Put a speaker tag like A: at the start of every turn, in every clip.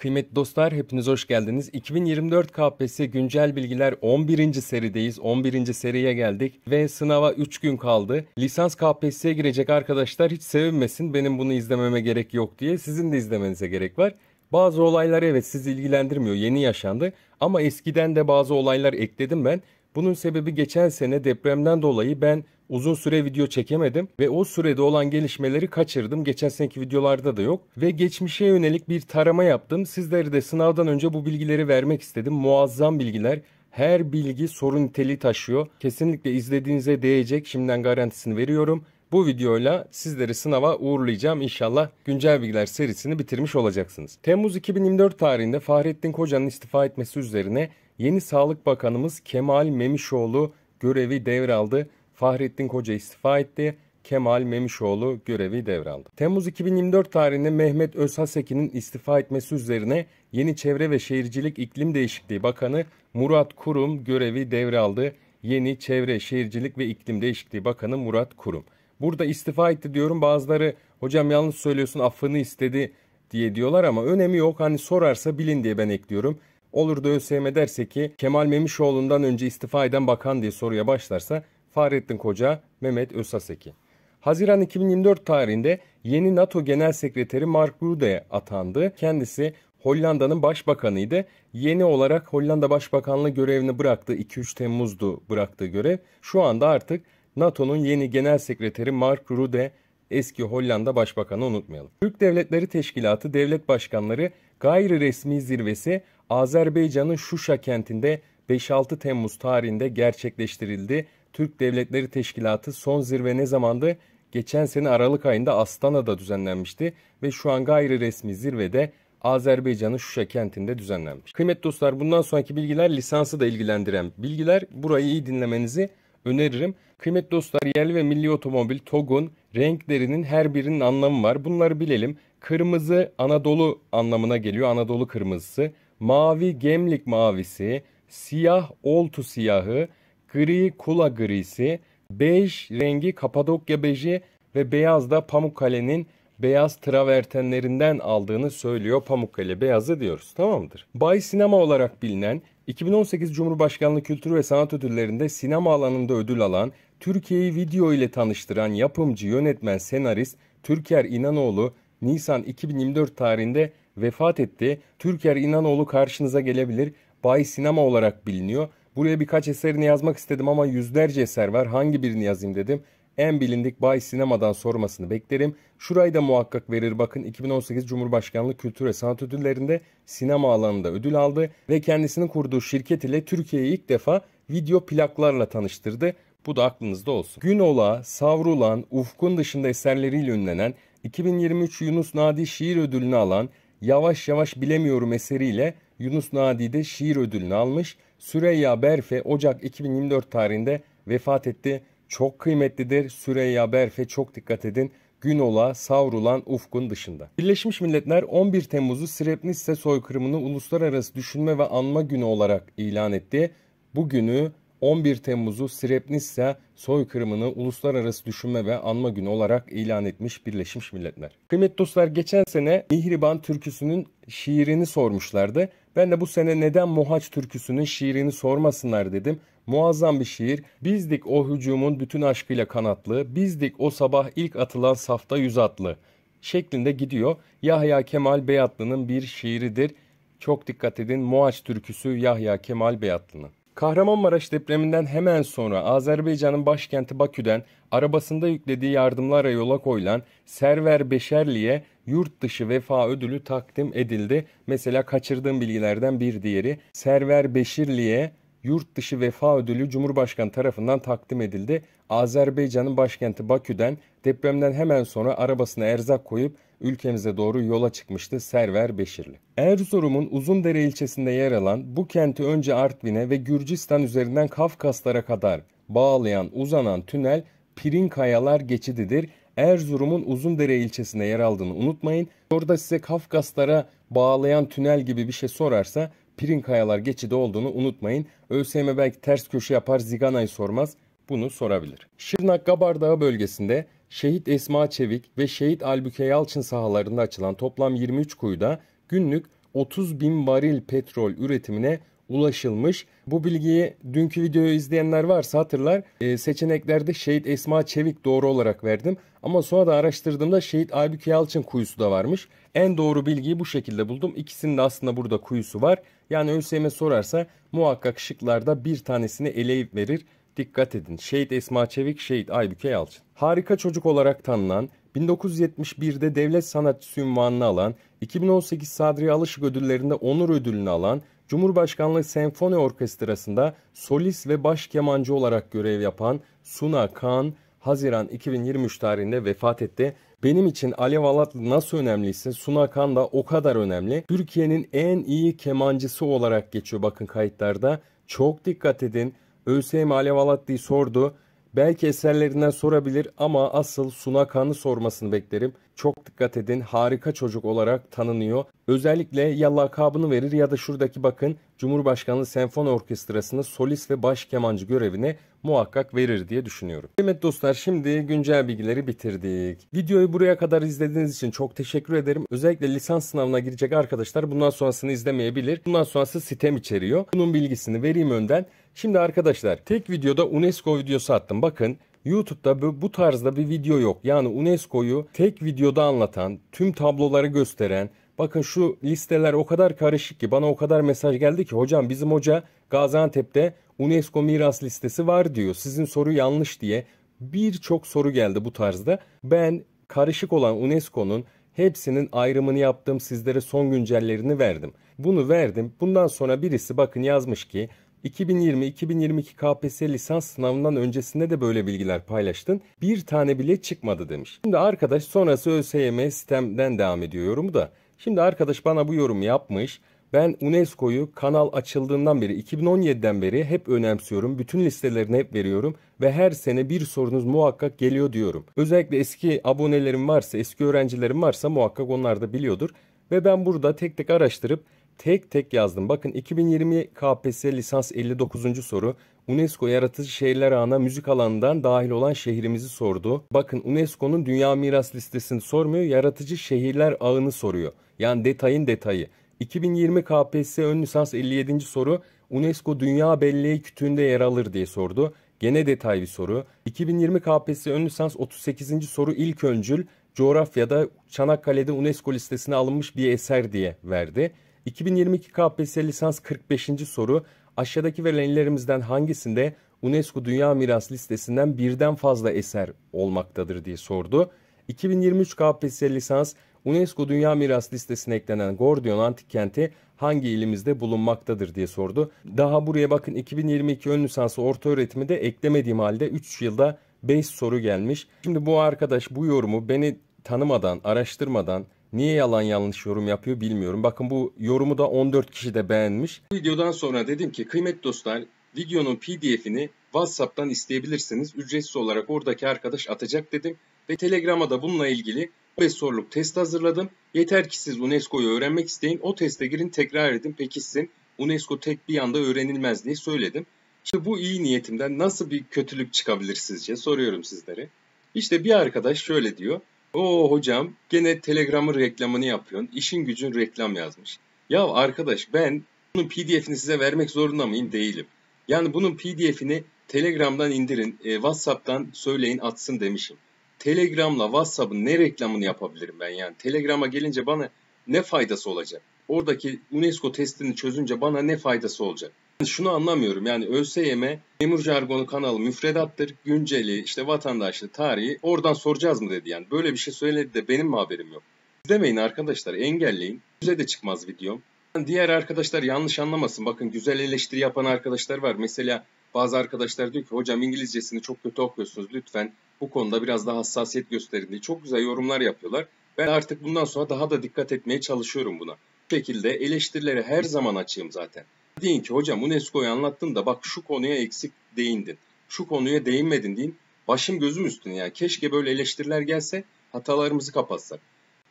A: Kıymetli dostlar hepiniz hoş geldiniz. 2024 KPSS güncel bilgiler 11. serideyiz. 11. seriye geldik ve sınava 3 gün kaldı. Lisans KPSS'ye girecek arkadaşlar hiç sevinmesin. Benim bunu izlememe gerek yok diye. Sizin de izlemenize gerek var. Bazı olaylar evet sizi ilgilendirmiyor. Yeni yaşandı ama eskiden de bazı olaylar ekledim ben. Bunun sebebi geçen sene depremden dolayı ben Uzun süre video çekemedim ve o sürede olan gelişmeleri kaçırdım. Geçen seneki videolarda da yok. Ve geçmişe yönelik bir tarama yaptım. Sizlere de sınavdan önce bu bilgileri vermek istedim. Muazzam bilgiler. Her bilgi sorun niteliği taşıyor. Kesinlikle izlediğinize değecek. Şimdiden garantisini veriyorum. Bu videoyla sizleri sınava uğurlayacağım. İnşallah güncel bilgiler serisini bitirmiş olacaksınız. Temmuz 2024 tarihinde Fahrettin Koca'nın istifa etmesi üzerine yeni Sağlık Bakanımız Kemal Memişoğlu görevi devraldı. Fahrettin Koca istifa etti. Kemal Memişoğlu görevi devraldı. Temmuz 2024 tarihinde Mehmet Özhaseki'nin istifa etmesi üzerine yeni Çevre ve Şehircilik İklim Değişikliği Bakanı Murat Kurum görevi devraldı. Yeni Çevre, Şehircilik ve İklim Değişikliği Bakanı Murat Kurum. Burada istifa etti diyorum bazıları hocam yanlış söylüyorsun affını istedi diye diyorlar ama önemi yok. Hani sorarsa bilin diye ben ekliyorum. Olur da ÖSYM derse ki Kemal Memişoğlu'ndan önce istifa eden bakan diye soruya başlarsa Fahrettin Koca, Mehmet Özsaseki. Haziran 2024 tarihinde yeni NATO Genel Sekreteri Mark Rutte atandı. Kendisi Hollanda'nın başbakanıydı. Yeni olarak Hollanda Başbakanlığı görevini bıraktı. 2-3 Temmuz'du bıraktığı görev. Şu anda artık NATO'nun yeni Genel Sekreteri Mark Rutte eski Hollanda Başbakanı unutmayalım. Türk Devletleri Teşkilatı Devlet Başkanları gayri resmi zirvesi Azerbaycan'ın Şuşa kentinde 5-6 Temmuz tarihinde gerçekleştirildi. Türk Devletleri Teşkilatı son zirve ne zamandı? Geçen sene Aralık ayında Astana'da düzenlenmişti ve şu an gayri resmi zirvede Azerbaycan'ın Şuşa kentinde düzenlenmiş. Kıymetli dostlar bundan sonraki bilgiler lisansı da ilgilendiren bilgiler. Burayı iyi dinlemenizi öneririm. Kıymetli dostlar yerli ve milli otomobil TOG'un renklerinin her birinin anlamı var. Bunları bilelim. Kırmızı Anadolu anlamına geliyor. Anadolu kırmızısı. Mavi Gemlik mavisi. Siyah Oltu siyahı gri kula grisi, bej rengi Kapadokya beji ve beyaz da Pamukkale'nin beyaz travertenlerinden aldığını söylüyor Pamukkale beyazı diyoruz. Tamamdır. Bay Sinema olarak bilinen 2018 Cumhurbaşkanlığı Kültür ve Sanat Ödülleri'nde sinema alanında ödül alan, Türkiye'yi video ile tanıştıran yapımcı, yönetmen, senarist Türker İnanoğlu Nisan 2024 tarihinde vefat etti. Türker İnanoğlu karşınıza gelebilir. Bay Sinema olarak biliniyor. Buraya birkaç eserini yazmak istedim ama yüzlerce eser var. Hangi birini yazayım dedim. En bilindik Bay Sinema'dan sormasını beklerim. Şurayı da muhakkak verir bakın 2018 Cumhurbaşkanlığı Kültür ve Sanat Ödülleri'nde sinema alanında ödül aldı ve kendisinin kurduğu şirket ile Türkiye'yi ilk defa video plaklarla tanıştırdı. Bu da aklınızda olsun. Gün ola, savrulan, ufkun dışında eserleriyle ünlenen, 2023 Yunus Nadi Şiir Ödülünü alan Yavaş Yavaş Bilemiyorum eseriyle Yunus Nadi'de şiir ödülünü almış. Süreyya Berfe Ocak 2024 tarihinde vefat etti. Çok kıymetlidir Süreyya Berfe çok dikkat edin. Gün ola savrulan ufkun dışında. Birleşmiş Milletler 11 Temmuz'u Srebrenica soykırımını Uluslararası Düşünme ve Anma Günü olarak ilan etti. Bu günü 11 Temmuz'u Srebrenica soykırımını uluslararası düşünme ve anma günü olarak ilan etmiş Birleşmiş Milletler. Kıymetli dostlar geçen sene Mihriban türküsünün şiirini sormuşlardı. Ben de bu sene neden Muhaç türküsünün şiirini sormasınlar dedim. Muazzam bir şiir. Bizdik o hücumun bütün aşkıyla kanatlı, bizdik o sabah ilk atılan safta yüz atlı şeklinde gidiyor. Yahya Kemal Beyatlı'nın bir şiiridir. Çok dikkat edin Muaç türküsü Yahya Kemal Beyatlı'nın. Kahramanmaraş depreminden hemen sonra Azerbaycan'ın başkenti Bakü'den arabasında yüklediği yardımlara yola koyulan Server Beşerli'ye yurt dışı vefa ödülü takdim edildi. Mesela kaçırdığım bilgilerden bir diğeri Server Beşirli'ye yurt dışı vefa ödülü Cumhurbaşkanı tarafından takdim edildi. Azerbaycan'ın başkenti Bakü'den depremden hemen sonra arabasına erzak koyup ülkemize doğru yola çıkmıştı Server Beşirli. Erzurum'un Uzundere ilçesinde yer alan bu kenti önce Artvin'e ve Gürcistan üzerinden Kafkaslara kadar bağlayan uzanan tünel Pirin Kayalar geçididir. Erzurum'un Uzundere ilçesinde yer aldığını unutmayın. Orada size Kafkaslara bağlayan tünel gibi bir şey sorarsa Pirin Kayalar geçidi olduğunu unutmayın. ÖSYM belki ters köşe yapar Zigana'yı sormaz. Bunu sorabilir. Şırnak Gabardağı bölgesinde Şehit Esma Çevik ve Şehit Albüke Yalçın sahalarında açılan toplam 23 kuyuda günlük 30 bin varil petrol üretimine ulaşılmış. Bu bilgiyi dünkü videoyu izleyenler varsa hatırlar. Ee, seçeneklerde Şehit Esma Çevik doğru olarak verdim. Ama sonra da araştırdığımda Şehit Aybüke Yalçın kuyusu da varmış. En doğru bilgiyi bu şekilde buldum. İkisinin de aslında burada kuyusu var. Yani ÖSYM sorarsa muhakkak şıklarda bir tanesini eleyip verir. Dikkat edin. Şehit Esma Çevik, Şehit Aybüke Yalçın. Harika çocuk olarak tanınan, 1971'de devlet sanatçısı ünvanını alan, 2018 Sadri Alışık ödüllerinde onur ödülünü alan, Cumhurbaşkanlığı Senfoni Orkestrası'nda solist ve baş kemancı olarak görev yapan Suna Kaan, Haziran 2023 tarihinde vefat etti. Benim için Alev Alatlı nasıl önemliyse Suna Kan da o kadar önemli. Türkiye'nin en iyi kemancısı olarak geçiyor bakın kayıtlarda. Çok dikkat edin. ÖSYM e Alev Alatlı'yı sordu. Belki eserlerinden sorabilir ama asıl Sunakan'ı sormasını beklerim çok dikkat edin harika çocuk olarak tanınıyor. Özellikle ya lakabını verir ya da şuradaki bakın Cumhurbaşkanlığı Senfon Orkestrası'nın solist ve baş kemancı görevini muhakkak verir diye düşünüyorum. Evet dostlar şimdi güncel bilgileri bitirdik. Videoyu buraya kadar izlediğiniz için çok teşekkür ederim. Özellikle lisans sınavına girecek arkadaşlar bundan sonrasını izlemeyebilir. Bundan sonrası sitem içeriyor. Bunun bilgisini vereyim önden. Şimdi arkadaşlar tek videoda UNESCO videosu attım. Bakın YouTube'da bu, bu tarzda bir video yok. Yani UNESCO'yu tek videoda anlatan, tüm tabloları gösteren, bakın şu listeler o kadar karışık ki bana o kadar mesaj geldi ki hocam bizim hoca Gaziantep'te UNESCO miras listesi var diyor. Sizin soru yanlış diye birçok soru geldi bu tarzda. Ben karışık olan UNESCO'nun hepsinin ayrımını yaptım. Sizlere son güncellerini verdim. Bunu verdim. Bundan sonra birisi bakın yazmış ki 2020-2022 KPSS lisans sınavından öncesinde de böyle bilgiler paylaştın. Bir tane bile çıkmadı demiş. Şimdi arkadaş sonrası ÖSYM sistemden devam ediyor yorumu da. Şimdi arkadaş bana bu yorumu yapmış. Ben UNESCO'yu kanal açıldığından beri 2017'den beri hep önemsiyorum. Bütün listelerini hep veriyorum ve her sene bir sorunuz muhakkak geliyor diyorum. Özellikle eski abonelerim varsa, eski öğrencilerim varsa muhakkak onlar da biliyordur. Ve ben burada tek tek araştırıp tek tek yazdım. Bakın 2020 KPSS lisans 59. soru. UNESCO Yaratıcı Şehirler Ağı'na müzik alanından dahil olan şehrimizi sordu. Bakın UNESCO'nun Dünya Miras Listesini sormuyor, Yaratıcı Şehirler Ağı'nı soruyor. Yani detayın detayı. 2020 KPSS ön lisans 57. soru UNESCO Dünya Belleği Kütüğü'nde yer alır diye sordu. Gene detaylı soru. 2020 KPSS ön lisans 38. soru ilk öncül coğrafyada Çanakkale'de UNESCO listesine alınmış bir eser diye verdi. 2022 KPSS lisans 45. soru aşağıdaki verilenlerimizden hangisinde UNESCO Dünya Miras listesinden birden fazla eser olmaktadır diye sordu. 2023 KPSS lisans UNESCO Dünya Miras listesine eklenen Gordion Antik Kenti hangi ilimizde bulunmaktadır diye sordu. Daha buraya bakın 2022 ön lisansı orta öğretimi de eklemediğim halde 3 yılda 5 soru gelmiş. Şimdi bu arkadaş bu yorumu beni tanımadan, araştırmadan, Niye yalan yanlış yorum yapıyor bilmiyorum. Bakın bu yorumu da 14 kişi de beğenmiş. Bu videodan sonra dedim ki kıymetli dostlar videonun pdf'ini WhatsApp'tan isteyebilirsiniz. Ücretsiz olarak oradaki arkadaş atacak dedim. Ve Telegram'a da bununla ilgili 15 soruluk test hazırladım. Yeter ki siz UNESCO'yu öğrenmek isteyin. O teste girin tekrar edin pekişsin. UNESCO tek bir anda öğrenilmez diye söyledim. İşte bu iyi niyetimden nasıl bir kötülük çıkabilir sizce soruyorum sizlere. İşte bir arkadaş şöyle diyor. O hocam gene Telegram'ın reklamını yapıyorsun. İşin gücün reklam yazmış. Ya arkadaş ben bunun PDF'ini size vermek zorunda mıyım? Değilim. Yani bunun PDF'ini Telegram'dan indirin, e, WhatsApp'tan söyleyin atsın demişim. Telegram'la WhatsApp'ın ne reklamını yapabilirim ben yani? Telegram'a gelince bana ne faydası olacak? Oradaki UNESCO testini çözünce bana ne faydası olacak? Şunu anlamıyorum yani ÖSYM memur jargonu kanalı müfredattır, günceli, işte vatandaşlı, tarihi oradan soracağız mı dedi yani. Böyle bir şey söyledi de benim mi haberim yok? İzlemeyin arkadaşlar engelleyin. Yüze de çıkmaz videom. diğer arkadaşlar yanlış anlamasın. Bakın güzel eleştiri yapan arkadaşlar var. Mesela bazı arkadaşlar diyor ki hocam İngilizcesini çok kötü okuyorsunuz lütfen bu konuda biraz daha hassasiyet gösterin diye çok güzel yorumlar yapıyorlar. Ben artık bundan sonra daha da dikkat etmeye çalışıyorum buna. Bu şekilde eleştirilere her zaman açayım zaten. Deyin ki hocam UNESCO'yu anlattın da bak şu konuya eksik değindin. Şu konuya değinmedin deyin. Başım gözüm üstüne yani. Keşke böyle eleştiriler gelse hatalarımızı kapatsak.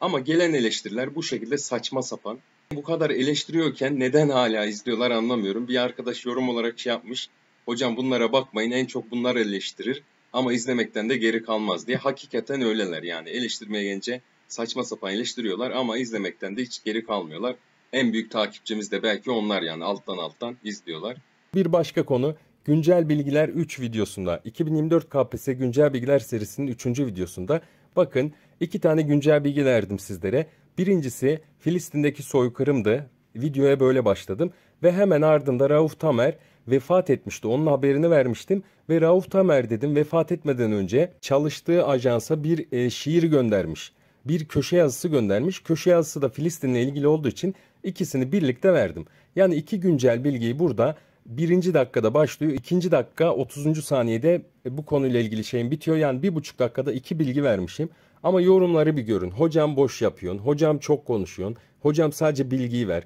A: Ama gelen eleştiriler bu şekilde saçma sapan. Bu kadar eleştiriyorken neden hala izliyorlar anlamıyorum. Bir arkadaş yorum olarak şey yapmış. Hocam bunlara bakmayın en çok bunlar eleştirir ama izlemekten de geri kalmaz diye. Hakikaten öyleler yani eleştirmeye gelince saçma sapan eleştiriyorlar ama izlemekten de hiç geri kalmıyorlar. En büyük takipçimiz de belki onlar yani alttan alttan izliyorlar. Bir başka konu Güncel Bilgiler 3 videosunda 2024 KPSS Güncel Bilgiler serisinin 3. videosunda bakın iki tane güncel bilgi verdim sizlere. Birincisi Filistin'deki soykırımdı. Videoya böyle başladım ve hemen ardında Rauf Tamer vefat etmişti. Onun haberini vermiştim ve Rauf Tamer dedim vefat etmeden önce çalıştığı ajansa bir e, şiir göndermiş bir köşe yazısı göndermiş. Köşe yazısı da Filistin'le ilgili olduğu için ikisini birlikte verdim. Yani iki güncel bilgiyi burada birinci dakikada başlıyor. ikinci dakika 30. saniyede e, bu konuyla ilgili şeyin bitiyor. Yani bir buçuk dakikada iki bilgi vermişim. Ama yorumları bir görün. Hocam boş yapıyorsun. Hocam çok konuşuyorsun. Hocam sadece bilgiyi ver.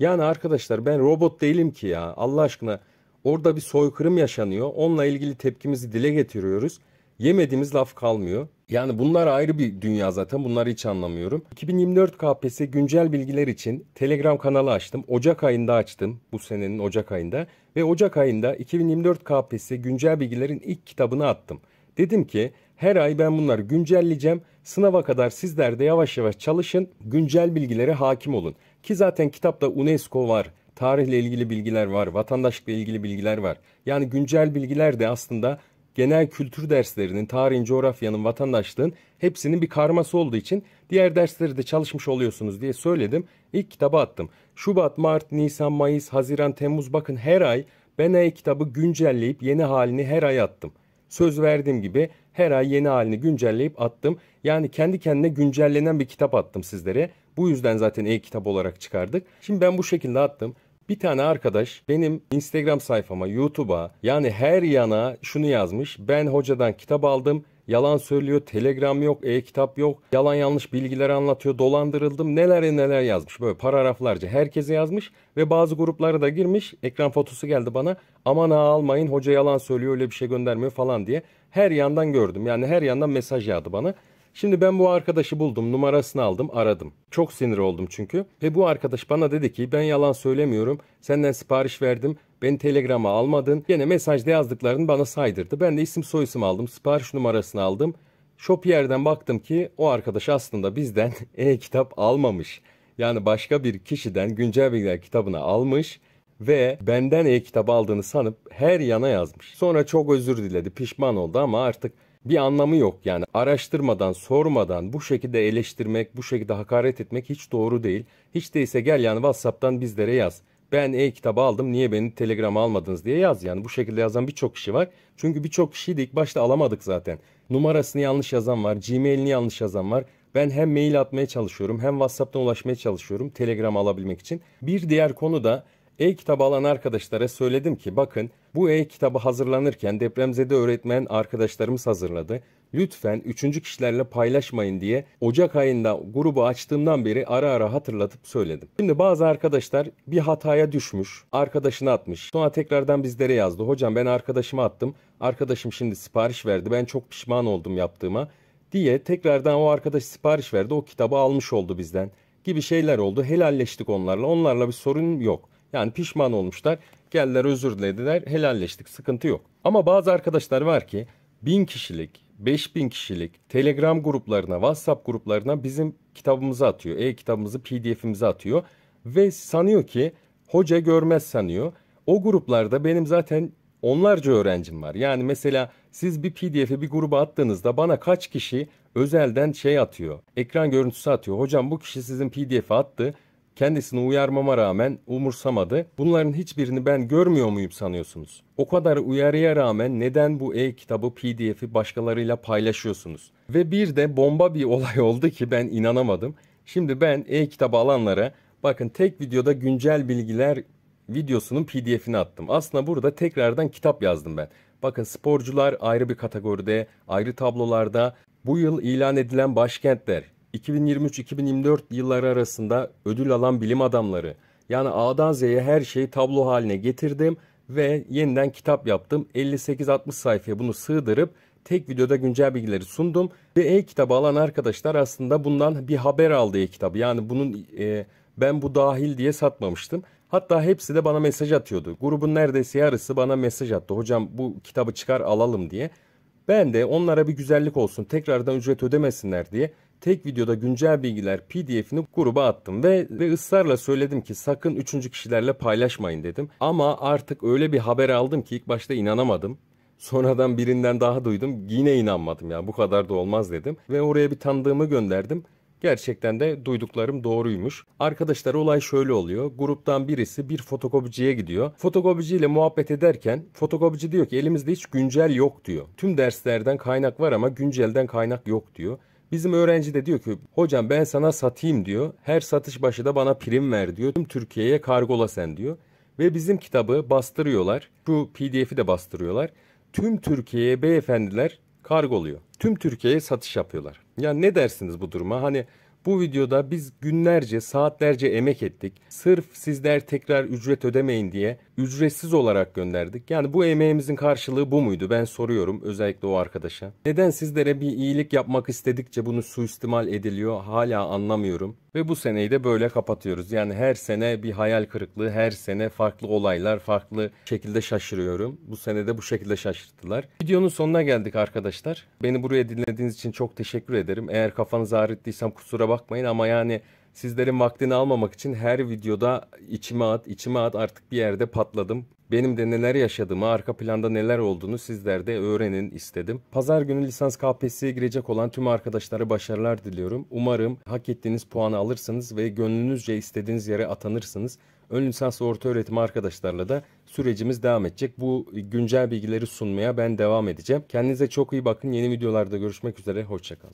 A: Yani arkadaşlar ben robot değilim ki ya. Allah aşkına orada bir soykırım yaşanıyor. Onunla ilgili tepkimizi dile getiriyoruz. Yemediğimiz laf kalmıyor. Yani bunlar ayrı bir dünya zaten. Bunları hiç anlamıyorum. 2024 KPSS güncel bilgiler için Telegram kanalı açtım. Ocak ayında açtım. Bu senenin Ocak ayında. Ve Ocak ayında 2024 KPSS güncel bilgilerin ilk kitabını attım. Dedim ki her ay ben bunları güncelleyeceğim. Sınava kadar sizler de yavaş yavaş çalışın. Güncel bilgilere hakim olun. Ki zaten kitapta UNESCO var. Tarihle ilgili bilgiler var. Vatandaşlıkla ilgili bilgiler var. Yani güncel bilgiler de aslında genel kültür derslerinin, tarihin, coğrafyanın, vatandaşlığın hepsinin bir karması olduğu için diğer dersleri de çalışmış oluyorsunuz diye söyledim. İlk kitabı attım. Şubat, Mart, Nisan, Mayıs, Haziran, Temmuz bakın her ay ben ay kitabı güncelleyip yeni halini her ay attım. Söz verdiğim gibi her ay yeni halini güncelleyip attım. Yani kendi kendine güncellenen bir kitap attım sizlere. Bu yüzden zaten e-kitap olarak çıkardık. Şimdi ben bu şekilde attım. Bir tane arkadaş benim Instagram sayfama, YouTube'a yani her yana şunu yazmış. Ben hocadan kitap aldım. Yalan söylüyor, telegram yok, e-kitap yok, yalan yanlış bilgiler anlatıyor, dolandırıldım, neler neler yazmış. Böyle paragraflarca herkese yazmış ve bazı gruplara da girmiş. Ekran fotosu geldi bana. Aman ha almayın, hoca yalan söylüyor, öyle bir şey göndermiyor falan diye. Her yandan gördüm. Yani her yandan mesaj yağdı bana. Şimdi ben bu arkadaşı buldum, numarasını aldım, aradım. Çok sinir oldum çünkü. Ve bu arkadaş bana dedi ki ben yalan söylemiyorum. Senden sipariş verdim. Beni Telegram'a almadın. Yine mesajda yazdıklarını bana saydırdı. Ben de isim soyisim aldım. Sipariş numarasını aldım. Shopier'den baktım ki o arkadaş aslında bizden e-kitap almamış. Yani başka bir kişiden güncel bilgiler kitabını almış ve benden e-kitap aldığını sanıp her yana yazmış. Sonra çok özür diledi, pişman oldu ama artık bir anlamı yok. Yani araştırmadan, sormadan bu şekilde eleştirmek, bu şekilde hakaret etmek hiç doğru değil. Hiç değilse gel yani WhatsApp'tan bizlere yaz. Ben e-kitabı aldım niye beni Telegram'a almadınız diye yaz yani. Bu şekilde yazan birçok kişi var. Çünkü birçok kişiyi de ilk başta alamadık zaten. Numarasını yanlış yazan var, Gmail'ini yanlış yazan var. Ben hem mail atmaya çalışıyorum hem WhatsApp'tan ulaşmaya çalışıyorum Telegram alabilmek için. Bir diğer konu da e-kitabı alan arkadaşlara söyledim ki bakın bu e-kitabı hazırlanırken depremzede öğretmen arkadaşlarımız hazırladı. Lütfen üçüncü kişilerle paylaşmayın diye Ocak ayında grubu açtığımdan beri ara ara hatırlatıp söyledim. Şimdi bazı arkadaşlar bir hataya düşmüş, arkadaşına atmış. Sonra tekrardan bizlere yazdı. Hocam ben arkadaşımı attım. Arkadaşım şimdi sipariş verdi. Ben çok pişman oldum yaptığıma diye tekrardan o arkadaş sipariş verdi. O kitabı almış oldu bizden gibi şeyler oldu. Helalleştik onlarla. Onlarla bir sorun yok. Yani pişman olmuşlar. Geldiler özür dilediler. Helalleştik. Sıkıntı yok. Ama bazı arkadaşlar var ki bin kişilik, beş bin kişilik Telegram gruplarına, WhatsApp gruplarına bizim kitabımızı atıyor. E-kitabımızı, PDF'imizi atıyor ve sanıyor ki hoca görmez sanıyor. O gruplarda benim zaten onlarca öğrencim var. Yani mesela siz bir PDF'i bir gruba attığınızda bana kaç kişi özelden şey atıyor. Ekran görüntüsü atıyor. Hocam bu kişi sizin PDF'i attı. Kendisini uyarmama rağmen umursamadı. Bunların hiçbirini ben görmüyor muyum sanıyorsunuz? O kadar uyarıya rağmen neden bu e-kitabı PDF'i başkalarıyla paylaşıyorsunuz? Ve bir de bomba bir olay oldu ki ben inanamadım. Şimdi ben e-kitabı alanlara bakın tek videoda güncel bilgiler videosunun PDF'ini attım. Aslında burada tekrardan kitap yazdım ben. Bakın sporcular ayrı bir kategoride, ayrı tablolarda, bu yıl ilan edilen başkentler, 2023-2024 yılları arasında ödül alan bilim adamları. Yani A'dan Z'ye her şeyi tablo haline getirdim ve yeniden kitap yaptım. 58-60 sayfaya bunu sığdırıp tek videoda güncel bilgileri sundum. Ve e-kitabı alan arkadaşlar aslında bundan bir haber aldı e-kitabı. Yani bunun e, ben bu dahil diye satmamıştım. Hatta hepsi de bana mesaj atıyordu. Grubun neredeyse yarısı bana mesaj attı. Hocam bu kitabı çıkar alalım diye. Ben de onlara bir güzellik olsun tekrardan ücret ödemesinler diye tek videoda güncel bilgiler pdf'ini gruba attım ve, ve ısrarla söyledim ki sakın üçüncü kişilerle paylaşmayın dedim. Ama artık öyle bir haber aldım ki ilk başta inanamadım. Sonradan birinden daha duydum. Yine inanmadım ya bu kadar da olmaz dedim. Ve oraya bir tanıdığımı gönderdim. Gerçekten de duyduklarım doğruymuş. Arkadaşlar olay şöyle oluyor. Gruptan birisi bir fotokopiciye gidiyor. Fotokopiciyle muhabbet ederken fotokopici diyor ki elimizde hiç güncel yok diyor. Tüm derslerden kaynak var ama güncelden kaynak yok diyor. Bizim öğrenci de diyor ki hocam ben sana satayım diyor. Her satış başı da bana prim ver diyor. Tüm Türkiye'ye kargola sen diyor. Ve bizim kitabı bastırıyorlar. Şu pdf'i de bastırıyorlar. Tüm Türkiye'ye beyefendiler kargoluyor. Tüm Türkiye'ye satış yapıyorlar. Ya ne dersiniz bu duruma? Hani bu videoda biz günlerce, saatlerce emek ettik. Sırf sizler tekrar ücret ödemeyin diye ücretsiz olarak gönderdik. Yani bu emeğimizin karşılığı bu muydu? Ben soruyorum özellikle o arkadaşa. Neden sizlere bir iyilik yapmak istedikçe bunu suistimal ediliyor? Hala anlamıyorum. Ve bu seneyi de böyle kapatıyoruz. Yani her sene bir hayal kırıklığı, her sene farklı olaylar, farklı şekilde şaşırıyorum. Bu sene de bu şekilde şaşırttılar. Videonun sonuna geldik arkadaşlar. Beni buraya dinlediğiniz için çok teşekkür ederim. Eğer kafanız ağrıttıysam kusura bakmayın ama yani Sizlerin vaktini almamak için her videoda içime at, içime at artık bir yerde patladım. Benim de neler yaşadığımı, arka planda neler olduğunu sizler de öğrenin istedim. Pazar günü lisans KPSS'ye girecek olan tüm arkadaşlara başarılar diliyorum. Umarım hak ettiğiniz puanı alırsınız ve gönlünüzce istediğiniz yere atanırsınız. Ön lisans orta öğretim arkadaşlarla da sürecimiz devam edecek. Bu güncel bilgileri sunmaya ben devam edeceğim. Kendinize çok iyi bakın. Yeni videolarda görüşmek üzere. Hoşçakalın.